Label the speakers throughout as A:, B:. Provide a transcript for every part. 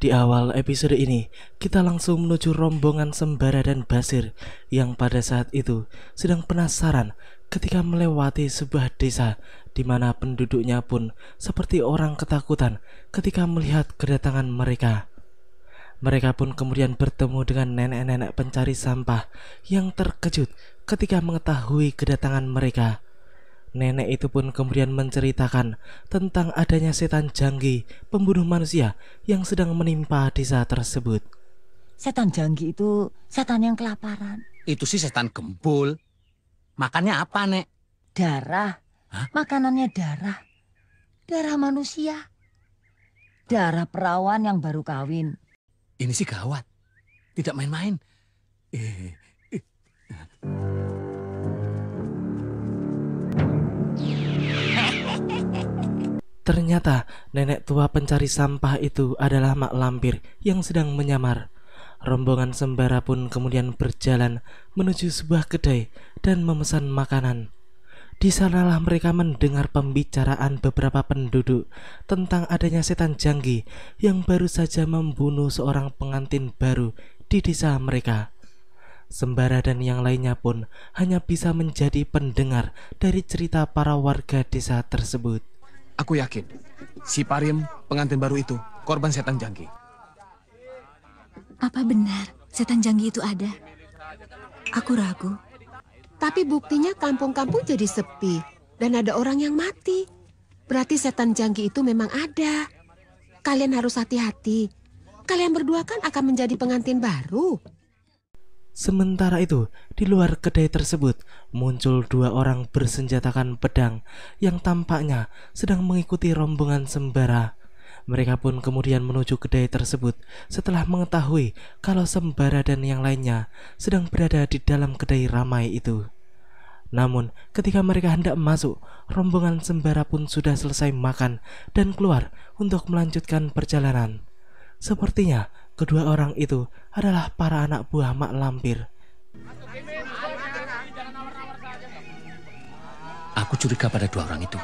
A: Di awal episode ini, kita langsung menuju rombongan Sembara dan Basir yang pada saat itu sedang penasaran ketika melewati sebuah desa di mana penduduknya pun seperti orang ketakutan ketika melihat kedatangan mereka. Mereka pun kemudian bertemu dengan nenek-nenek pencari sampah yang terkejut ketika mengetahui kedatangan mereka. Nenek itu pun kemudian menceritakan tentang adanya setan janggi, pembunuh manusia yang sedang menimpa desa tersebut. Setan janggi itu
B: setan
C: yang kelaparan.
A: Itu sih setan gembul. Makannya apa, Nek? Darah.
C: Hah? Makanannya darah. Darah manusia. Darah perawan yang baru kawin.
A: Ini sih gawat. Tidak main-main. Eh, -main. Eh. Ternyata nenek tua pencari sampah itu adalah mak lampir yang sedang menyamar. Rombongan sembara pun kemudian berjalan menuju sebuah kedai dan memesan makanan. Di sanalah mereka mendengar pembicaraan beberapa penduduk tentang adanya setan janggi yang baru saja membunuh seorang pengantin baru di desa mereka. Sembara dan yang lainnya pun hanya bisa menjadi pendengar dari cerita para warga desa tersebut. Aku yakin, si Parim, pengantin baru itu, korban setan janggi.
C: Apa benar setan janggi itu ada? Aku ragu. Tapi buktinya kampung-kampung jadi sepi dan ada orang yang mati. Berarti setan janggi itu memang ada. Kalian harus hati-hati. Kalian berdua kan akan menjadi pengantin baru.
A: Sementara itu, di luar kedai tersebut muncul dua orang bersenjatakan pedang yang tampaknya sedang mengikuti rombongan sembara. Mereka pun kemudian menuju kedai tersebut setelah mengetahui kalau sembara dan yang lainnya sedang berada di dalam kedai ramai itu. Namun, ketika mereka hendak masuk, rombongan sembara pun sudah selesai makan dan keluar untuk melanjutkan perjalanan. Sepertinya Kedua orang itu adalah para anak buah Mak Lampir.
D: Aku curiga pada dua orang itu.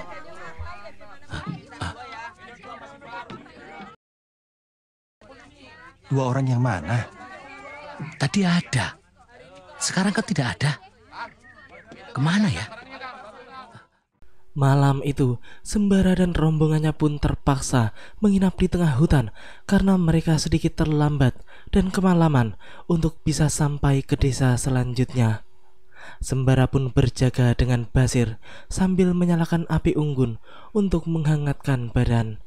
D: Hah? Hah?
B: Dua orang yang mana? Tadi ada.
A: Sekarang kan tidak ada. Kemana ya? Malam itu, Sembara dan rombongannya pun terpaksa menginap di tengah hutan karena mereka sedikit terlambat dan kemalaman untuk bisa sampai ke desa selanjutnya. Sembara pun berjaga dengan Basir sambil menyalakan api unggun untuk menghangatkan badan.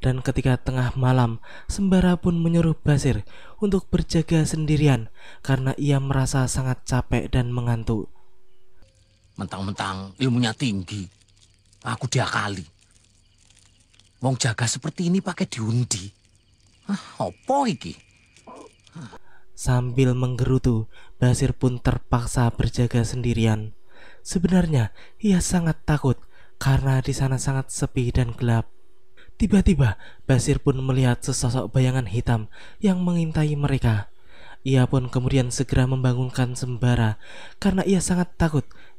A: Dan ketika tengah malam, Sembara pun menyuruh Basir untuk berjaga sendirian karena ia merasa sangat capek dan mengantuk. Mentang-mentang ilmunya tinggi, Aku diakali. Wong jaga seperti ini pakai diundi. Ah, opo iki? Sambil menggerutu, Basir pun terpaksa berjaga sendirian. Sebenarnya, ia sangat takut karena di sana sangat sepi dan gelap. Tiba-tiba, Basir pun melihat sesosok bayangan hitam yang mengintai mereka. Ia pun kemudian segera membangunkan sembara karena ia sangat takut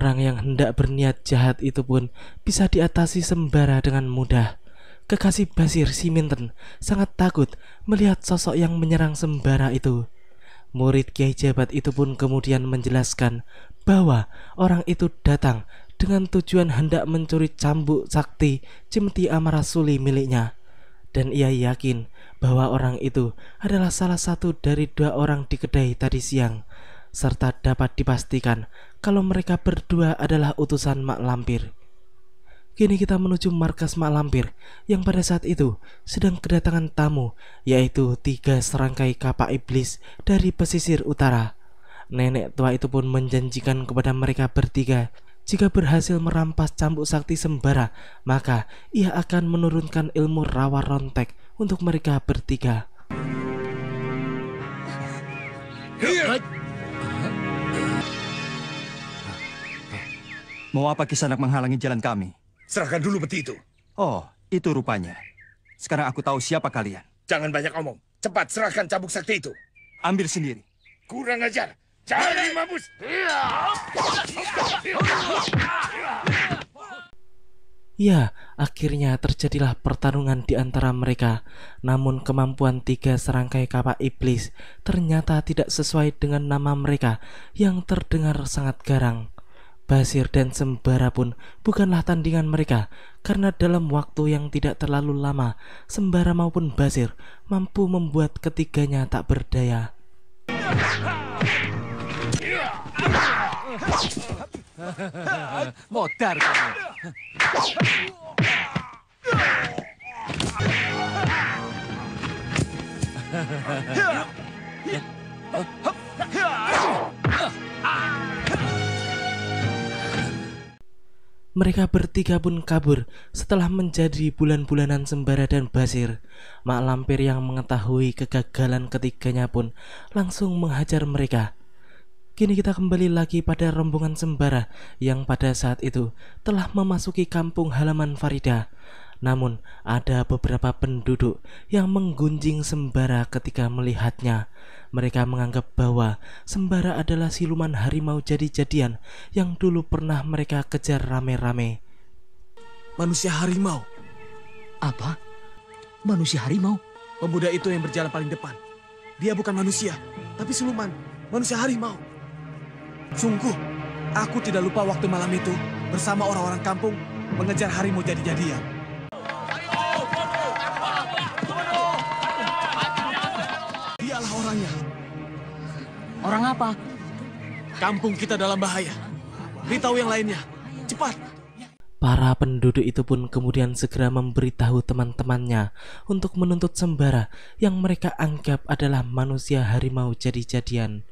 A: Orang yang hendak berniat jahat itu pun bisa diatasi sembara dengan mudah. Kekasih Basir Siminten sangat takut melihat sosok yang menyerang sembara itu. Murid Kiai Jabat itu pun kemudian menjelaskan bahwa orang itu datang dengan tujuan hendak mencuri cambuk sakti Cimti Amarasuli miliknya. Dan ia yakin bahwa orang itu adalah salah satu dari dua orang di kedai tadi siang serta dapat dipastikan kalau mereka berdua adalah utusan Mak Lampir. Kini kita menuju markas Mak Lampir yang pada saat itu sedang kedatangan tamu yaitu tiga serangkai kapak iblis dari pesisir utara. Nenek tua itu pun menjanjikan kepada mereka bertiga jika berhasil merampas cambuk sakti sembara, maka ia akan menurunkan ilmu rawa rontek untuk mereka bertiga.
D: Iya.
B: Mau apa Kisanak menghalangi jalan kami? Serahkan dulu peti itu. Oh, itu rupanya. Sekarang aku tahu siapa kalian. Jangan banyak omong. Cepat serahkan cabuk sakti itu.
A: Ambil sendiri.
D: Kurang ajar. Cari mampus.
A: Ya, akhirnya terjadilah pertarungan di antara mereka. Namun kemampuan tiga serangkai kapak iblis ternyata tidak sesuai dengan nama mereka yang terdengar sangat garang. Basir dan Sembara pun bukanlah tandingan mereka, karena dalam waktu yang tidak terlalu lama, Sembara maupun Basir mampu membuat ketiganya tak berdaya. Modar kamu. Mereka bertiga pun kabur setelah menjadi bulan-bulanan Sembara dan Basir. Mak Lampir yang mengetahui kegagalan ketiganya pun langsung menghajar mereka. Kini kita kembali lagi pada rombongan Sembara yang pada saat itu telah memasuki kampung halaman Farida. Namun, ada beberapa penduduk yang menggunjing Sembara ketika melihatnya. Mereka menganggap bahwa Sembara adalah siluman harimau jadi-jadian yang dulu pernah mereka kejar rame-rame. Manusia harimau. Apa? Manusia harimau?
D: Pemuda itu yang berjalan paling depan. Dia bukan manusia, tapi siluman, manusia harimau. Sungguh, aku tidak lupa waktu malam itu bersama orang-orang kampung mengejar harimau jadi-jadian.
A: Orang apa? Kampung kita dalam bahaya. Beritahu yang lainnya. Cepat. Para penduduk itu pun kemudian segera memberitahu teman-temannya untuk menuntut sembara yang mereka anggap adalah manusia harimau jadi-jadian.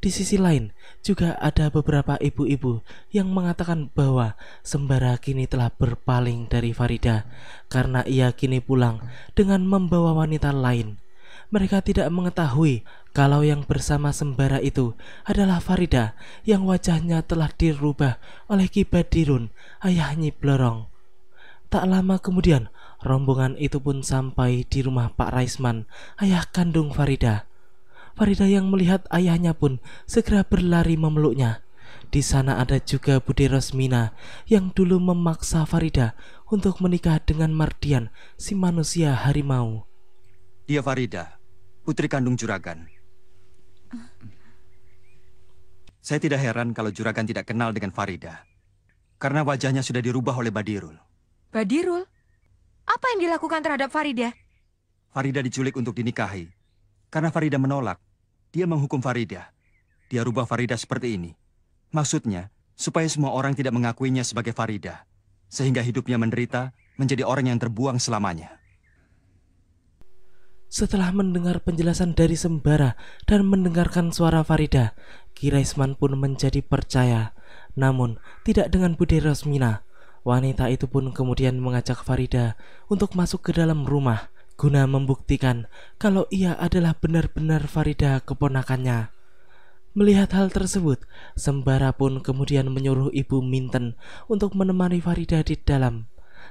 A: Di sisi lain, juga ada beberapa ibu-ibu yang mengatakan bahwa sembara kini telah berpaling dari Farida karena ia kini pulang dengan membawa wanita lain mereka tidak mengetahui kalau yang bersama sembara itu adalah Farida yang wajahnya telah dirubah oleh Kibadirun, ayah Nyi Blorong. Tak lama kemudian, rombongan itu pun sampai di rumah Pak Raisman, ayah kandung Farida. Farida yang melihat ayahnya pun segera berlari memeluknya. Di sana ada juga Budi Rosmina yang dulu memaksa Farida untuk menikah dengan Mardian, si manusia harimau.
B: Dia Farida, putri kandung juragan. Saya tidak heran kalau juragan tidak kenal dengan Farida. Karena wajahnya sudah dirubah oleh Badirul.
C: Badirul? Apa yang dilakukan terhadap Farida?
B: Farida diculik untuk dinikahi. Karena Farida menolak, dia menghukum Farida. Dia rubah Farida seperti ini. Maksudnya, supaya semua orang tidak mengakuinya sebagai Farida. Sehingga hidupnya menderita menjadi orang yang terbuang selamanya.
A: Setelah mendengar penjelasan dari Sembara dan mendengarkan suara Farida, Kiraisman pun menjadi percaya. Namun, tidak dengan Bude Rosmina. Wanita itu pun kemudian mengajak Farida untuk masuk ke dalam rumah guna membuktikan kalau ia adalah benar-benar Farida keponakannya. Melihat hal tersebut, Sembara pun kemudian menyuruh Ibu Minten untuk menemani Farida di dalam.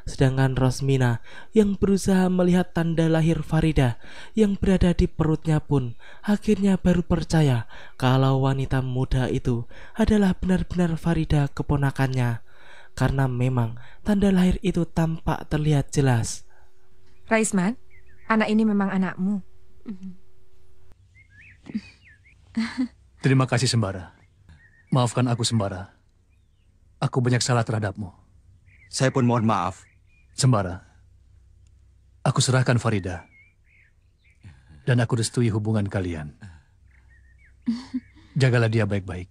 A: Sedangkan Rosmina yang berusaha melihat tanda lahir Farida yang berada di perutnya pun akhirnya baru percaya kalau wanita muda itu adalah benar-benar Farida keponakannya karena memang tanda lahir itu tampak terlihat jelas.
C: Raisman, anak ini memang anakmu.
D: Terima kasih Sembara. Maafkan aku Sembara. Aku banyak salah terhadapmu. Saya pun mohon maaf Sembara, aku serahkan Farida. Dan aku restui hubungan kalian. Jagalah dia baik-baik.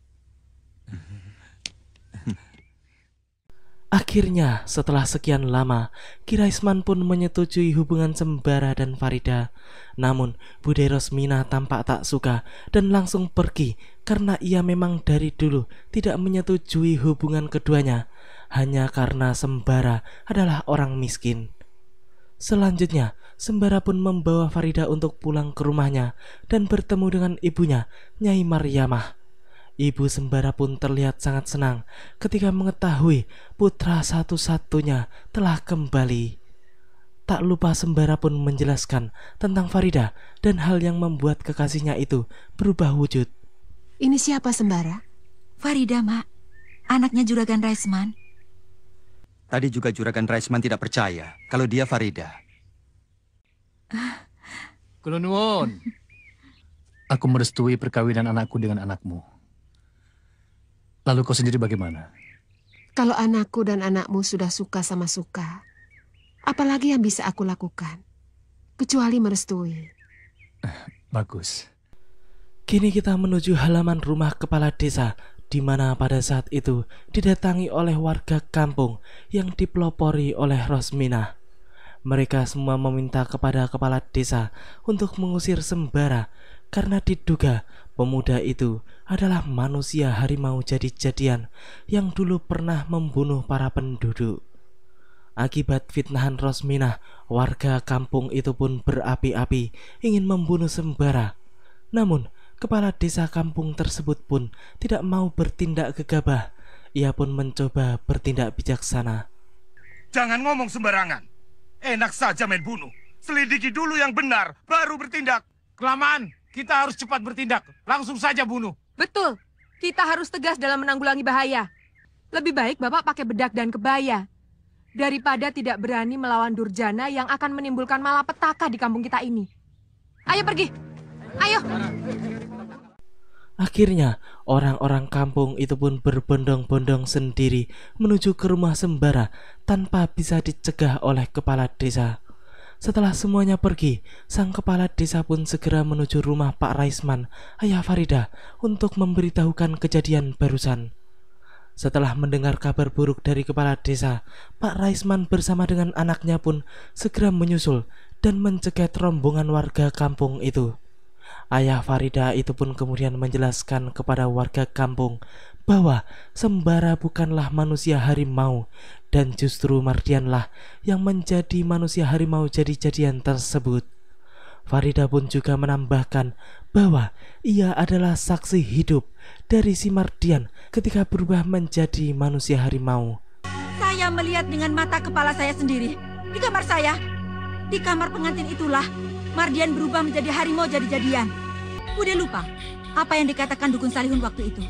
A: Akhirnya, setelah sekian lama, Kiraisman pun menyetujui hubungan Sembara dan Farida. Namun, Bude Rosmina tampak tak suka dan langsung pergi karena ia memang dari dulu tidak menyetujui hubungan keduanya, hanya karena Sembara adalah orang miskin. Selanjutnya, Sembara pun membawa Farida untuk pulang ke rumahnya dan bertemu dengan ibunya, Nyai Maryamah. Ibu sembara pun terlihat sangat senang ketika mengetahui putra satu-satunya telah kembali. Tak lupa sembara pun menjelaskan tentang Farida dan hal yang membuat kekasihnya itu berubah wujud.
C: Ini siapa sembara? Farida, Mak. Anaknya Juragan Raisman.
B: Tadi juga Juragan Raisman tidak percaya kalau dia Farida.
D: Ah. Aku merestui perkawinan anakku dengan anakmu. Lalu kau sendiri bagaimana?
C: Kalau anakku dan anakmu sudah suka sama suka, apalagi yang bisa aku lakukan? Kecuali merestui.
A: bagus. Kini kita menuju halaman rumah kepala desa, di mana pada saat itu didatangi oleh warga kampung yang dipelopori oleh Rosmina. Mereka semua meminta kepada kepala desa untuk mengusir sembara karena diduga Pemuda itu adalah manusia harimau jadi-jadian yang dulu pernah membunuh para penduduk. Akibat fitnahan Rosminah, warga kampung itu pun berapi-api ingin membunuh sembara. Namun, kepala desa kampung tersebut pun tidak mau bertindak gegabah. Ia pun mencoba bertindak bijaksana.
D: Jangan ngomong sembarangan. Enak saja main bunuh. Selidiki dulu yang benar, baru bertindak. Kelamaan, kita harus cepat bertindak. Langsung saja bunuh. Betul.
C: Kita harus tegas dalam menanggulangi bahaya. Lebih baik Bapak pakai bedak dan kebaya. Daripada tidak berani melawan Durjana yang akan menimbulkan malapetaka di kampung kita ini. Ayo pergi. Ayo.
A: Akhirnya, orang-orang kampung itu pun berbondong-bondong sendiri menuju ke rumah sembara tanpa bisa dicegah oleh kepala desa. Setelah semuanya pergi, sang kepala desa pun segera menuju rumah Pak Raisman, ayah Farida, untuk memberitahukan kejadian barusan. Setelah mendengar kabar buruk dari kepala desa, Pak Raisman bersama dengan anaknya pun segera menyusul dan mencegat rombongan warga kampung itu. Ayah Farida itu pun kemudian menjelaskan kepada warga kampung bahwa sembara bukanlah manusia harimau dan justru Mardianlah yang menjadi manusia harimau jadi-jadian tersebut. Farida pun juga menambahkan bahwa ia adalah saksi hidup dari si Mardian ketika berubah menjadi manusia harimau.
C: Saya melihat dengan mata kepala saya sendiri di kamar saya. Di kamar pengantin itulah Mardian berubah menjadi harimau jadi-jadian. Udah lupa apa yang dikatakan dukun Salihun waktu itu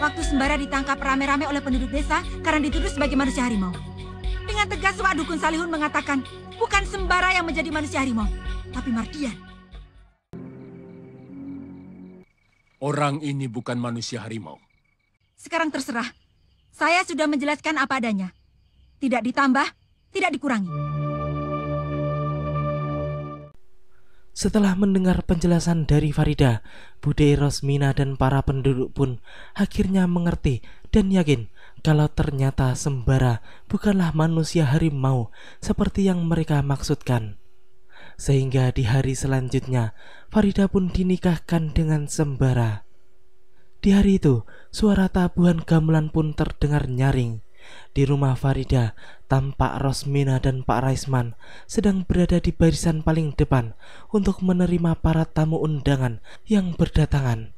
C: waktu Sembara ditangkap rame-rame oleh penduduk desa karena dituduh sebagai manusia harimau. Dengan tegas Wak Dukun Salihun mengatakan, bukan Sembara yang menjadi manusia harimau, tapi Mardian.
D: Orang ini bukan manusia harimau.
C: Sekarang terserah. Saya sudah menjelaskan apa adanya. Tidak ditambah, tidak dikurangi.
A: Setelah mendengar penjelasan dari Farida, Bude Rosmina dan para penduduk pun akhirnya mengerti dan yakin kalau ternyata sembara bukanlah manusia harimau seperti yang mereka maksudkan. Sehingga di hari selanjutnya, Farida pun dinikahkan dengan sembara. Di hari itu, suara tabuhan gamelan pun terdengar nyaring. Di rumah Farida, tampak Rosmina dan Pak Raisman sedang berada di barisan paling depan untuk menerima para tamu undangan yang berdatangan.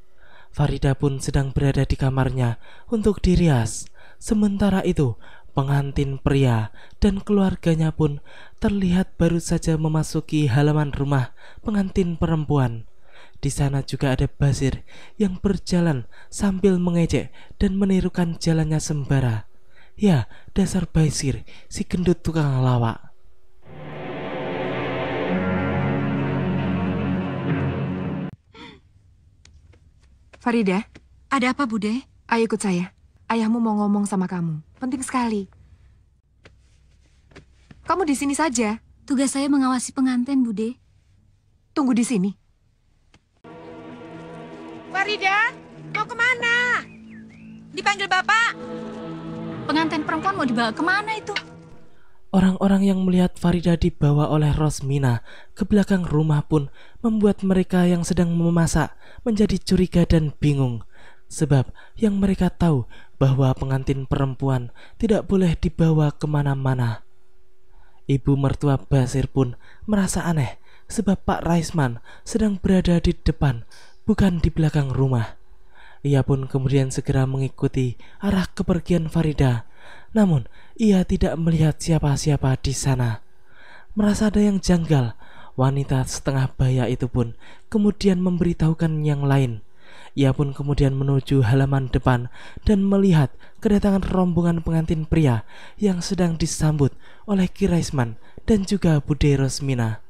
A: Farida pun sedang berada di kamarnya untuk dirias. Sementara itu, pengantin pria dan keluarganya pun terlihat baru saja memasuki halaman rumah pengantin perempuan. Di sana juga ada Basir yang berjalan sambil mengejek dan menirukan jalannya sembara. Ya, dasar baisir, si gendut tukang lawak.
C: Farida, ada apa Bude? Ayo ikut saya. Ayahmu mau ngomong sama kamu. Penting sekali. Kamu di sini saja. Tugas saya mengawasi pengantin, Bude. Tunggu di sini. Farida, mau kemana? Dipanggil Bapak. Pengantin perempuan mau dibawa kemana itu?
A: Orang-orang yang melihat Farida dibawa oleh Rosmina ke belakang rumah pun membuat mereka yang sedang memasak menjadi curiga dan bingung. Sebab yang mereka tahu bahwa pengantin perempuan tidak boleh dibawa kemana-mana. Ibu mertua Basir pun merasa aneh sebab Pak Raisman sedang berada di depan, bukan di belakang rumah. Ia pun kemudian segera mengikuti arah kepergian Farida. Namun, ia tidak melihat siapa-siapa di sana. Merasa ada yang janggal, wanita setengah baya itu pun kemudian memberitahukan yang lain. Ia pun kemudian menuju halaman depan dan melihat kedatangan rombongan pengantin pria yang sedang disambut oleh Kiraisman dan juga Bude Rosmina.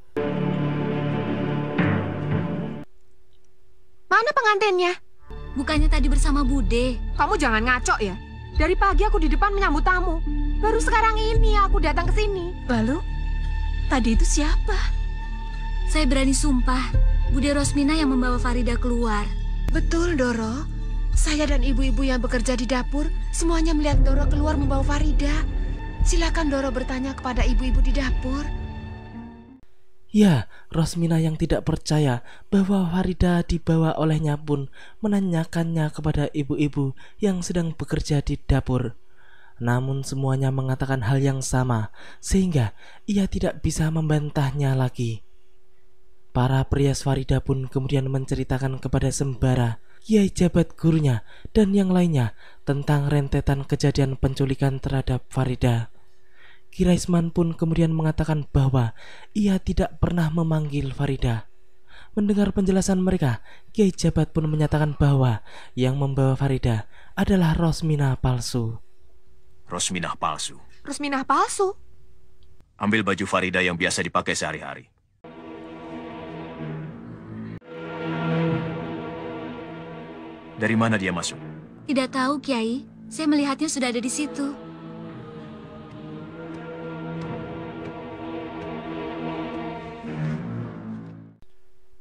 C: Mana pengantinnya? Bukannya tadi bersama Bude. Kamu jangan ngaco ya. Dari pagi aku di depan menyambut tamu. Baru sekarang ini aku datang ke sini. Lalu, tadi itu siapa? Saya berani sumpah, Bude Rosmina yang membawa Farida keluar. Betul, Doro. Saya dan ibu-ibu yang bekerja di dapur, semuanya melihat Doro keluar membawa Farida. Silakan Doro bertanya kepada ibu-ibu di dapur.
A: Ya, Rosmina yang tidak percaya bahwa Farida dibawa olehnya pun menanyakannya kepada ibu-ibu yang sedang bekerja di dapur. Namun semuanya mengatakan hal yang sama, sehingga ia tidak bisa membantahnya lagi. Para pria Farida pun kemudian menceritakan kepada Sembara, Kiai Jabat gurunya, dan yang lainnya tentang rentetan kejadian penculikan terhadap Farida. Kiraisman pun kemudian mengatakan bahwa ia tidak pernah memanggil Farida. Mendengar penjelasan mereka, Kiai Jabat pun menyatakan bahwa yang membawa Farida adalah Rosmina palsu.
D: Rosmina palsu?
A: Rosmina palsu?
D: Ambil baju Farida yang biasa dipakai sehari-hari. Dari mana dia masuk?
C: Tidak tahu, Kiai. Saya melihatnya sudah ada di situ.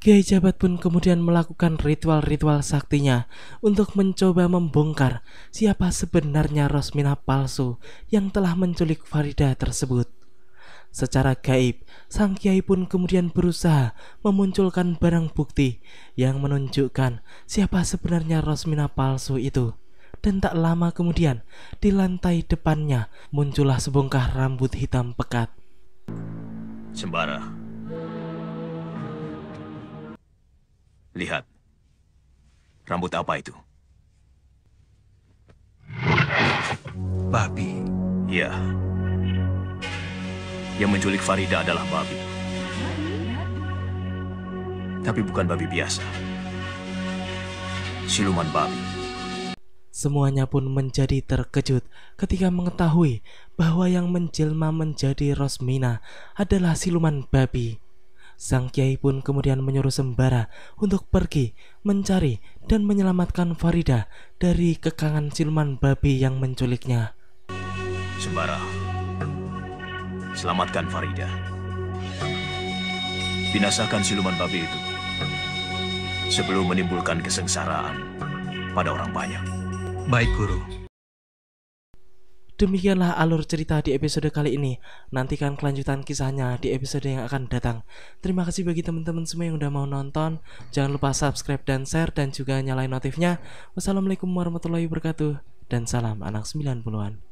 A: Kiai Jabat pun kemudian melakukan ritual-ritual saktinya untuk mencoba membongkar siapa sebenarnya Rosmina palsu yang telah menculik Farida tersebut. Secara gaib, sang kiai pun kemudian berusaha memunculkan barang bukti yang menunjukkan siapa sebenarnya Rosmina palsu itu. Dan tak lama kemudian, di lantai depannya muncullah sebongkah rambut hitam pekat.
D: Sembara, Lihat. Rambut apa itu? Babi. Ya. Yang menculik Farida adalah babi. Tapi bukan babi biasa. Siluman babi.
A: Semuanya pun menjadi terkejut ketika mengetahui bahwa yang menjelma menjadi Rosmina adalah siluman babi. Sang kiai pun kemudian menyuruh sembara untuk pergi mencari dan menyelamatkan Farida dari kekangan siluman babi yang menculiknya.
D: Sembara, selamatkan Farida. Binasakan siluman babi itu sebelum menimbulkan kesengsaraan pada orang banyak. Baik, Guru.
A: Demikianlah alur cerita di episode kali ini. Nantikan kelanjutan kisahnya di episode yang akan datang. Terima kasih bagi teman-teman semua yang udah mau nonton. Jangan lupa subscribe dan share dan juga nyalain notifnya. Wassalamualaikum warahmatullahi wabarakatuh dan salam anak 90-an.